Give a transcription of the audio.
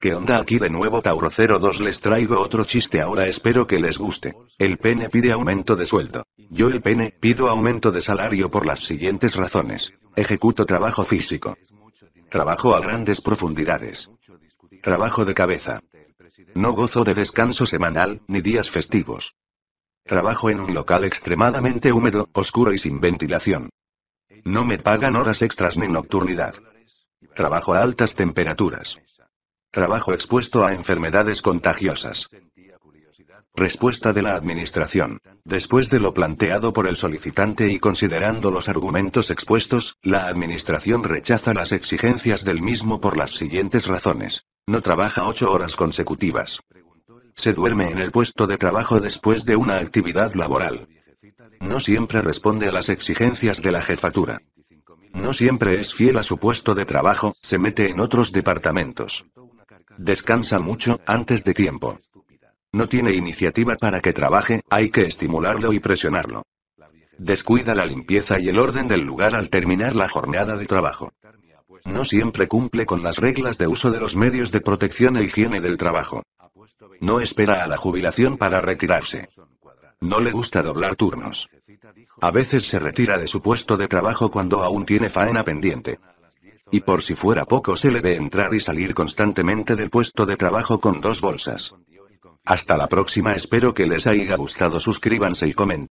¿Qué onda aquí de nuevo Tauro 02 les traigo otro chiste ahora espero que les guste. El pene pide aumento de sueldo. Yo el pene pido aumento de salario por las siguientes razones. Ejecuto trabajo físico. Trabajo a grandes profundidades. Trabajo de cabeza. No gozo de descanso semanal, ni días festivos. Trabajo en un local extremadamente húmedo, oscuro y sin ventilación. No me pagan horas extras ni nocturnidad. Trabajo a altas temperaturas. Trabajo expuesto a enfermedades contagiosas. Respuesta de la Administración. Después de lo planteado por el solicitante y considerando los argumentos expuestos, la Administración rechaza las exigencias del mismo por las siguientes razones. No trabaja ocho horas consecutivas. Se duerme en el puesto de trabajo después de una actividad laboral. No siempre responde a las exigencias de la jefatura. No siempre es fiel a su puesto de trabajo, se mete en otros departamentos. Descansa mucho, antes de tiempo. No tiene iniciativa para que trabaje, hay que estimularlo y presionarlo. Descuida la limpieza y el orden del lugar al terminar la jornada de trabajo. No siempre cumple con las reglas de uso de los medios de protección e higiene del trabajo. No espera a la jubilación para retirarse. No le gusta doblar turnos. A veces se retira de su puesto de trabajo cuando aún tiene faena pendiente y por si fuera poco se le ve entrar y salir constantemente del puesto de trabajo con dos bolsas. Hasta la próxima espero que les haya gustado suscríbanse y comenten.